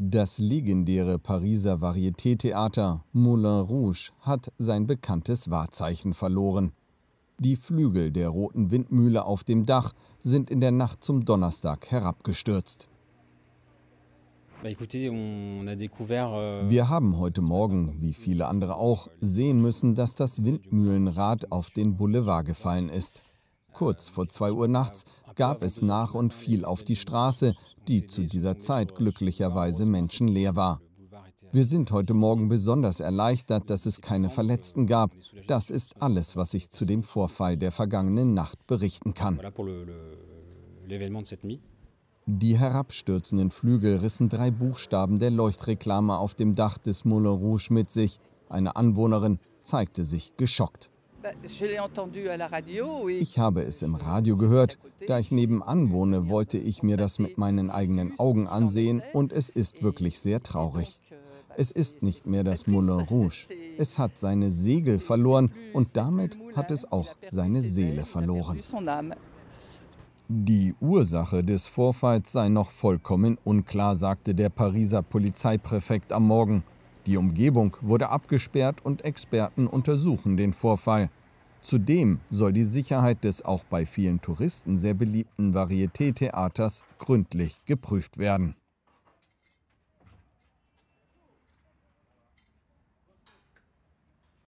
Das legendäre Pariser Varieté-Theater Moulin Rouge hat sein bekanntes Wahrzeichen verloren. Die Flügel der roten Windmühle auf dem Dach sind in der Nacht zum Donnerstag herabgestürzt. Euh, Wir haben heute Morgen, wie viele andere auch, euh, sehen müssen, dass das Windmühlenrad auf den Boulevard gefallen ist. Kurz vor 2 Uhr nachts gab es nach und viel auf die Straße, die zu dieser Zeit glücklicherweise menschenleer war. Wir sind heute Morgen besonders erleichtert, dass es keine Verletzten gab. Das ist alles, was ich zu dem Vorfall der vergangenen Nacht berichten kann. Die herabstürzenden Flügel rissen drei Buchstaben der Leuchtreklame auf dem Dach des Moulin Rouge mit sich. Eine Anwohnerin zeigte sich geschockt. Ich habe es im Radio gehört. Da ich nebenan wohne, wollte ich mir das mit meinen eigenen Augen ansehen und es ist wirklich sehr traurig. Euh, es ist nicht mehr das Moulin Rouge. Es hat seine Segel verloren und damit hat es auch seine Seele verloren. Die Ursache des Vorfalls sei noch vollkommen unklar, sagte der Pariser Polizeipräfekt am Morgen. Die Umgebung wurde abgesperrt und Experten untersuchen den Vorfall. Zudem soll die Sicherheit des auch bei vielen Touristen sehr beliebten Varieté-Theaters gründlich geprüft werden.